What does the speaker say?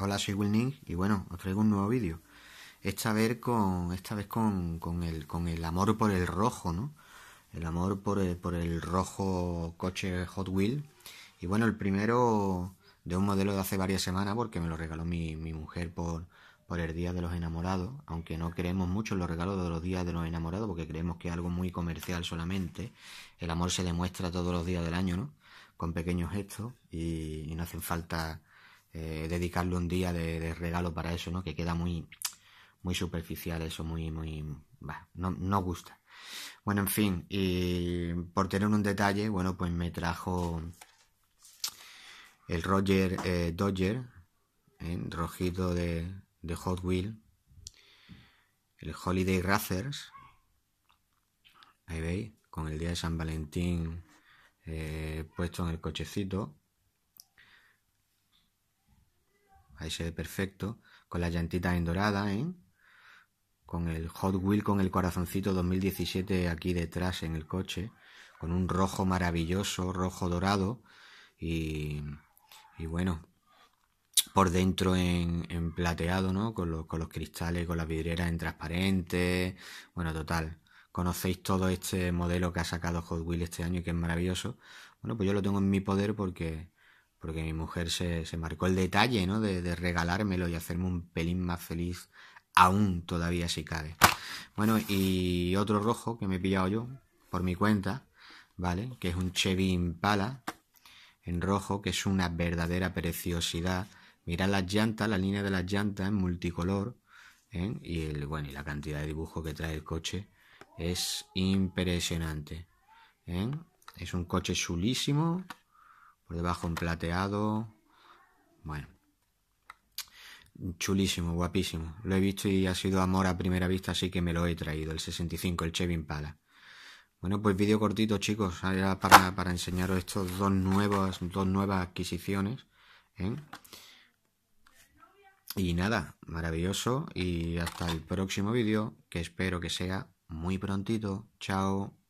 Hola, soy Will y bueno, os traigo un nuevo vídeo. Esta vez con esta vez con, el con el amor por el rojo, ¿no? El amor por el, por el rojo coche Hot Wheel y bueno, el primero de un modelo de hace varias semanas porque me lo regaló mi, mi mujer por por el Día de los Enamorados, aunque no creemos mucho en los regalos de los Días de los Enamorados, porque creemos que es algo muy comercial solamente. El amor se demuestra todos los días del año, ¿no? Con pequeños gestos y no hacen falta eh, dedicarle un día de, regalo para eso, ¿no? Que queda muy, muy superficial eso, muy, muy, no, gusta. Bueno, en fin, y por tener un detalle, bueno, pues me trajo el Roger eh, Dodger, en eh, rojito de, Hot Wheel, el Holiday Racers, ahí veis, con el día de San Valentín puesto en el cochecito, ahí se ve perfecto, con las llantitas en dorada, ¿eh? con el Hot Wheel con el corazoncito 2017 aquí detrás en el coche, con un rojo maravilloso, rojo dorado, y, bueno, por dentro en, plateado, ¿no? Con, los cristales, con las vidrieras en transparente, bueno, total. Conocéis todo este modelo que ha sacado Hot Wheel este año y que es maravilloso. Bueno, pues yo lo tengo en mi poder porque porque mi mujer se, marcó el detalle, ¿no? De, regalármelo y hacerme un pelín más feliz, aún todavía si cabe. Bueno, y otro rojo que me he pillado yo, por mi cuenta, ¿vale? Que es un Chevy Impala, en rojo, que es una verdadera preciosidad. Mirad las llantas, la línea de las llantas en multicolor, ¿eh? Y, el, bueno, y la cantidad de dibujo que trae el coche es impresionante, ¿eh? Es un coche chulísimo, por debajo en plateado. Bueno, chulísimo, guapísimo. Lo he visto y ha sido amor a primera vista, así que me lo he traído, el 65, el Chevy Impala. Bueno, pues vídeo cortito, chicos, para, enseñaros estos dos nuevos, dos nuevas adquisiciones. ¿eh? Y nada, maravilloso y hasta el próximo vídeo, que espero que sea muy prontito. Chao.